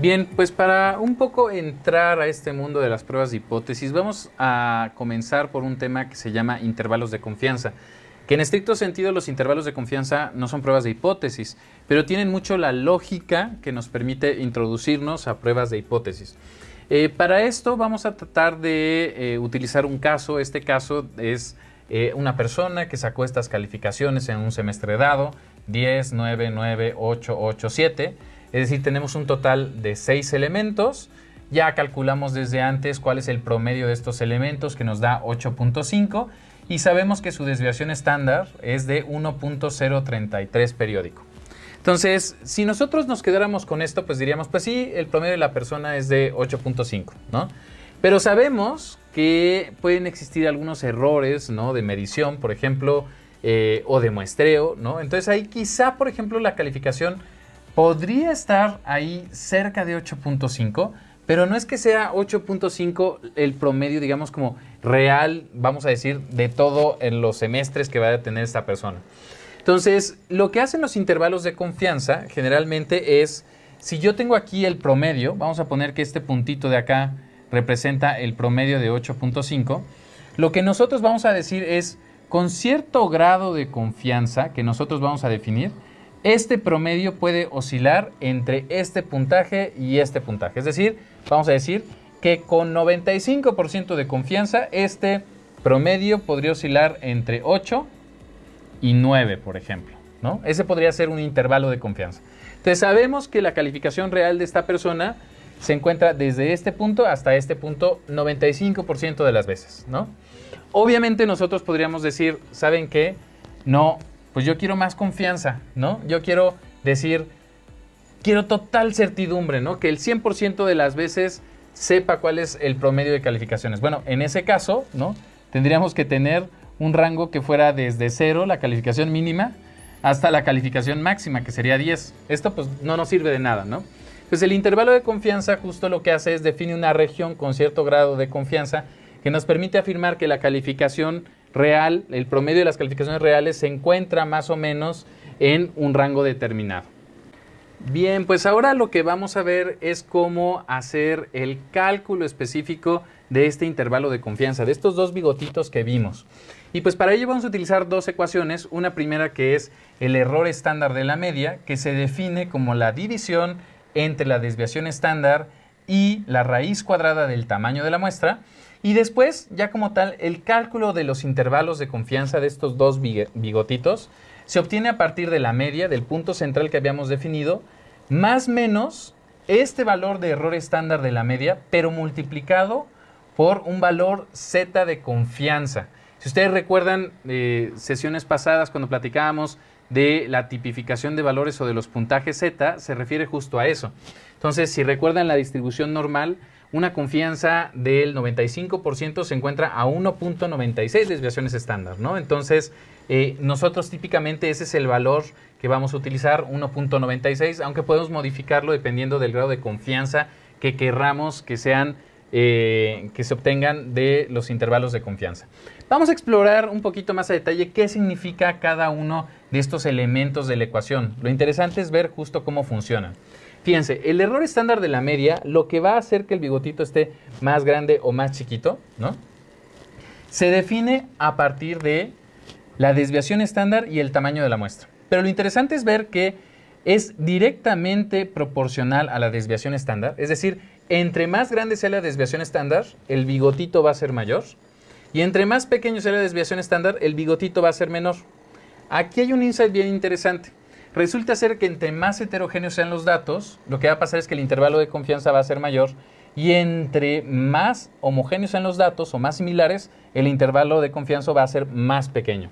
Bien, pues para un poco entrar a este mundo de las pruebas de hipótesis, vamos a comenzar por un tema que se llama intervalos de confianza, que en estricto sentido los intervalos de confianza no son pruebas de hipótesis, pero tienen mucho la lógica que nos permite introducirnos a pruebas de hipótesis. Eh, para esto vamos a tratar de eh, utilizar un caso, este caso es eh, una persona que sacó estas calificaciones en un semestre dado, 10, 9, 9, 8, 8, 7 es decir, tenemos un total de seis elementos. Ya calculamos desde antes cuál es el promedio de estos elementos que nos da 8.5 y sabemos que su desviación estándar es de 1.033 periódico. Entonces, si nosotros nos quedáramos con esto, pues diríamos, pues sí, el promedio de la persona es de 8.5, ¿no? Pero sabemos que pueden existir algunos errores, ¿no? De medición, por ejemplo, eh, o de muestreo, ¿no? Entonces ahí quizá, por ejemplo, la calificación podría estar ahí cerca de 8.5, pero no es que sea 8.5 el promedio, digamos, como real, vamos a decir, de todo en los semestres que va a tener esta persona. Entonces, lo que hacen los intervalos de confianza generalmente es, si yo tengo aquí el promedio, vamos a poner que este puntito de acá representa el promedio de 8.5, lo que nosotros vamos a decir es, con cierto grado de confianza que nosotros vamos a definir, este promedio puede oscilar entre este puntaje y este puntaje. Es decir, vamos a decir que con 95% de confianza este promedio podría oscilar entre 8 y 9, por ejemplo. ¿no? Ese podría ser un intervalo de confianza. Entonces sabemos que la calificación real de esta persona se encuentra desde este punto hasta este punto 95% de las veces. ¿no? Obviamente nosotros podríamos decir, ¿saben qué? No pues yo quiero más confianza, ¿no? Yo quiero decir, quiero total certidumbre, ¿no? Que el 100% de las veces sepa cuál es el promedio de calificaciones. Bueno, en ese caso, ¿no? Tendríamos que tener un rango que fuera desde cero, la calificación mínima, hasta la calificación máxima, que sería 10. Esto pues no nos sirve de nada, ¿no? Pues el intervalo de confianza justo lo que hace es define una región con cierto grado de confianza que nos permite afirmar que la calificación real, el promedio de las calificaciones reales se encuentra más o menos en un rango determinado. Bien, pues ahora lo que vamos a ver es cómo hacer el cálculo específico de este intervalo de confianza, de estos dos bigotitos que vimos. Y pues para ello vamos a utilizar dos ecuaciones, una primera que es el error estándar de la media, que se define como la división entre la desviación estándar y la raíz cuadrada del tamaño de la muestra, y después, ya como tal, el cálculo de los intervalos de confianza de estos dos bigotitos se obtiene a partir de la media del punto central que habíamos definido, más menos este valor de error estándar de la media, pero multiplicado por un valor z de confianza. Si ustedes recuerdan eh, sesiones pasadas cuando platicábamos de la tipificación de valores o de los puntajes z, se refiere justo a eso. Entonces, si recuerdan la distribución normal, una confianza del 95% se encuentra a 1.96 desviaciones estándar, ¿no? Entonces, eh, nosotros típicamente ese es el valor que vamos a utilizar, 1.96, aunque podemos modificarlo dependiendo del grado de confianza que querramos que sean, eh, que se obtengan de los intervalos de confianza. Vamos a explorar un poquito más a detalle qué significa cada uno de estos elementos de la ecuación. Lo interesante es ver justo cómo funcionan. Fíjense, el error estándar de la media, lo que va a hacer que el bigotito esté más grande o más chiquito, ¿no? Se define a partir de la desviación estándar y el tamaño de la muestra. Pero lo interesante es ver que es directamente proporcional a la desviación estándar, es decir, entre más grande sea la desviación estándar, el bigotito va a ser mayor, y entre más pequeño sea la desviación estándar, el bigotito va a ser menor. Aquí hay un insight bien interesante. Resulta ser que entre más heterogéneos sean los datos, lo que va a pasar es que el intervalo de confianza va a ser mayor y entre más homogéneos sean los datos o más similares, el intervalo de confianza va a ser más pequeño.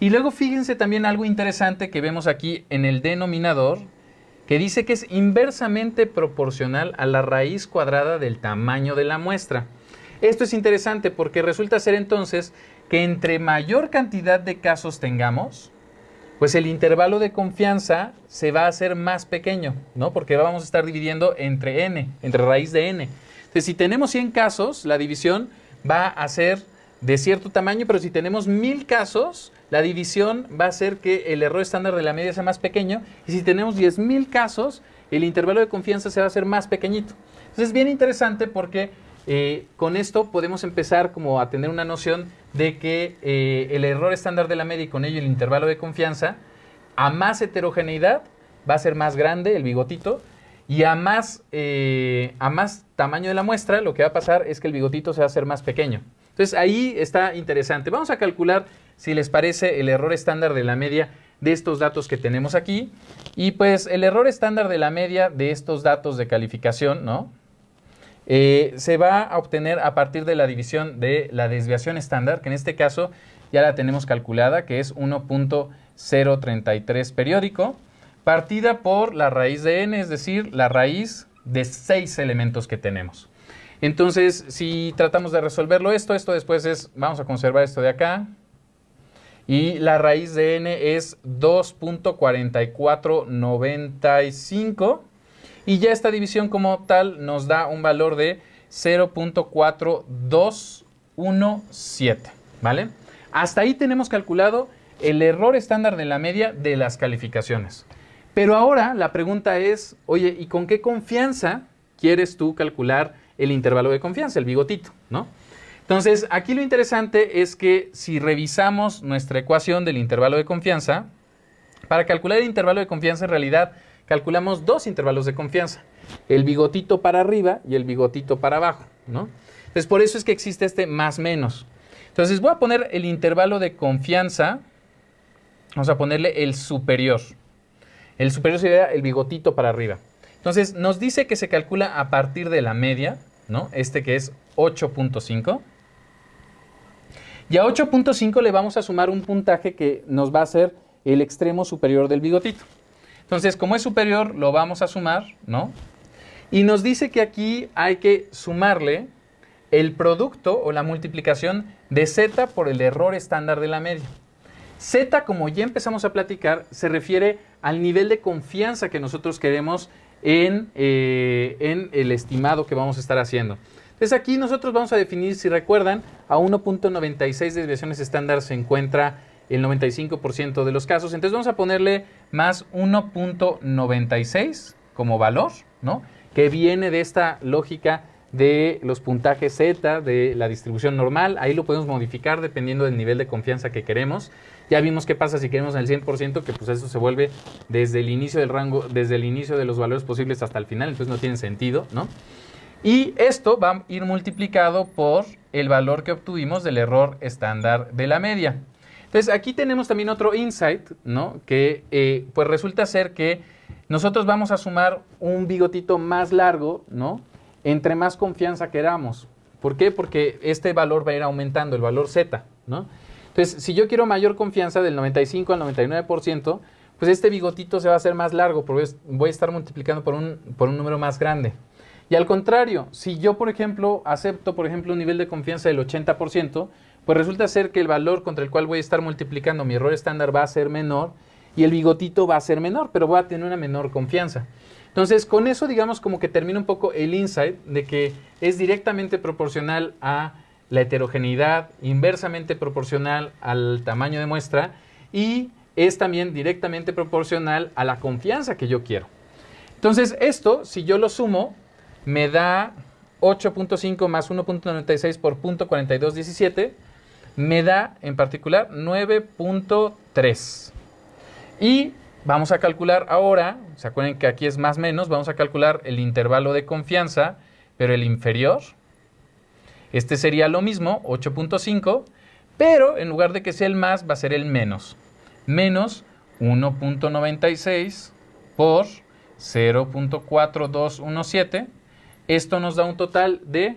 Y luego fíjense también algo interesante que vemos aquí en el denominador, que dice que es inversamente proporcional a la raíz cuadrada del tamaño de la muestra. Esto es interesante porque resulta ser entonces que entre mayor cantidad de casos tengamos, pues el intervalo de confianza se va a hacer más pequeño, ¿no? Porque vamos a estar dividiendo entre n, entre raíz de n. Entonces, si tenemos 100 casos, la división va a ser de cierto tamaño, pero si tenemos 1000 casos, la división va a ser que el error estándar de la media sea más pequeño, y si tenemos 10.000 casos, el intervalo de confianza se va a hacer más pequeñito. Entonces, es bien interesante porque eh, con esto podemos empezar como a tener una noción de que eh, el error estándar de la media y con ello el intervalo de confianza, a más heterogeneidad va a ser más grande el bigotito y a más, eh, a más tamaño de la muestra lo que va a pasar es que el bigotito se va a hacer más pequeño. Entonces ahí está interesante. Vamos a calcular si les parece el error estándar de la media de estos datos que tenemos aquí. Y pues el error estándar de la media de estos datos de calificación, ¿no? Eh, se va a obtener a partir de la división de la desviación estándar, que en este caso ya la tenemos calculada, que es 1.033 periódico, partida por la raíz de n, es decir, la raíz de seis elementos que tenemos. Entonces, si tratamos de resolverlo esto, esto después es, vamos a conservar esto de acá, y la raíz de n es 2.4495 y ya esta división como tal nos da un valor de 0.4217, ¿vale? Hasta ahí tenemos calculado el error estándar de la media de las calificaciones. Pero ahora la pregunta es, oye, ¿y con qué confianza quieres tú calcular el intervalo de confianza, el bigotito, ¿no? Entonces, aquí lo interesante es que si revisamos nuestra ecuación del intervalo de confianza, para calcular el intervalo de confianza en realidad calculamos dos intervalos de confianza, el bigotito para arriba y el bigotito para abajo, ¿no? Entonces, por eso es que existe este más menos. Entonces, voy a poner el intervalo de confianza, vamos a ponerle el superior. El superior sería el bigotito para arriba. Entonces, nos dice que se calcula a partir de la media, ¿no? Este que es 8.5. Y a 8.5 le vamos a sumar un puntaje que nos va a ser el extremo superior del bigotito. Entonces, como es superior, lo vamos a sumar, ¿no? Y nos dice que aquí hay que sumarle el producto o la multiplicación de z por el error estándar de la media. Z, como ya empezamos a platicar, se refiere al nivel de confianza que nosotros queremos en, eh, el estimado que vamos a estar haciendo. Entonces aquí nosotros vamos a definir, si recuerdan, a 1.96 desviaciones estándar se encuentra el 95% de los casos. Entonces vamos a ponerle más 1.96 como valor, ¿no? Que viene de esta lógica de los puntajes Z de la distribución normal. Ahí lo podemos modificar dependiendo del nivel de confianza que queremos. Ya vimos qué pasa si queremos el 100%, que pues eso se vuelve desde el inicio del rango, desde el inicio de los valores posibles hasta el final, entonces no tiene sentido, ¿no? Y esto va a ir multiplicado por el valor que obtuvimos del error estándar de la media. Entonces, aquí tenemos también otro insight, ¿no? Que eh, pues resulta ser que nosotros vamos a sumar un bigotito más largo, ¿no? Entre más confianza queramos. ¿Por qué? Porque este valor va a ir aumentando, el valor Z, ¿no? Entonces, si yo quiero mayor confianza del 95 al 99%, pues este bigotito se va a hacer más largo porque voy a estar multiplicando por un, por un número más grande. Y al contrario, si yo, por ejemplo, acepto, por ejemplo, un nivel de confianza del 80%, pues resulta ser que el valor contra el cual voy a estar multiplicando mi error estándar va a ser menor y el bigotito va a ser menor, pero voy a tener una menor confianza. Entonces, con eso digamos como que termina un poco el insight de que es directamente proporcional a la heterogeneidad, inversamente proporcional al tamaño de muestra y es también directamente proporcional a la confianza que yo quiero. Entonces, esto, si yo lo sumo, me da 8.5 más 1.96 por 0.4217, me da en particular 9.3. Y vamos a calcular ahora, se acuerdan que aquí es más menos, vamos a calcular el intervalo de confianza, pero el inferior. Este sería lo mismo, 8.5, pero en lugar de que sea el más, va a ser el menos. Menos 1.96 por 0.4217. Esto nos da un total de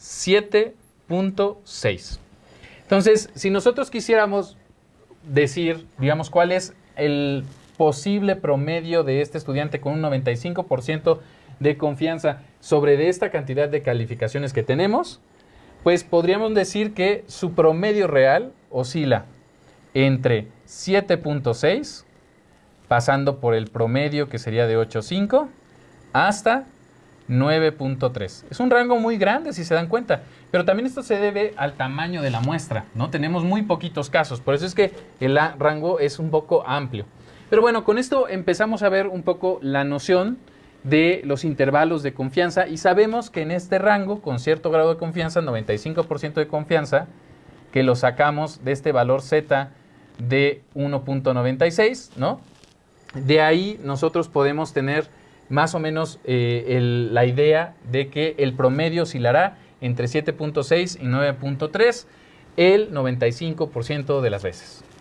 7.6. Entonces, si nosotros quisiéramos decir, digamos, cuál es el posible promedio de este estudiante con un 95% de confianza sobre esta cantidad de calificaciones que tenemos, pues podríamos decir que su promedio real oscila entre 7.6, pasando por el promedio que sería de 8.5, hasta 9.3. Es un rango muy grande si se dan cuenta, pero también esto se debe al tamaño de la muestra, ¿no? Tenemos muy poquitos casos, por eso es que el rango es un poco amplio. Pero bueno, con esto empezamos a ver un poco la noción de los intervalos de confianza y sabemos que en este rango, con cierto grado de confianza, 95% de confianza, que lo sacamos de este valor Z de 1.96, ¿no? De ahí nosotros podemos tener más o menos eh, la idea de que el promedio oscilará entre 7.6 y 9.3 el 95% de las veces.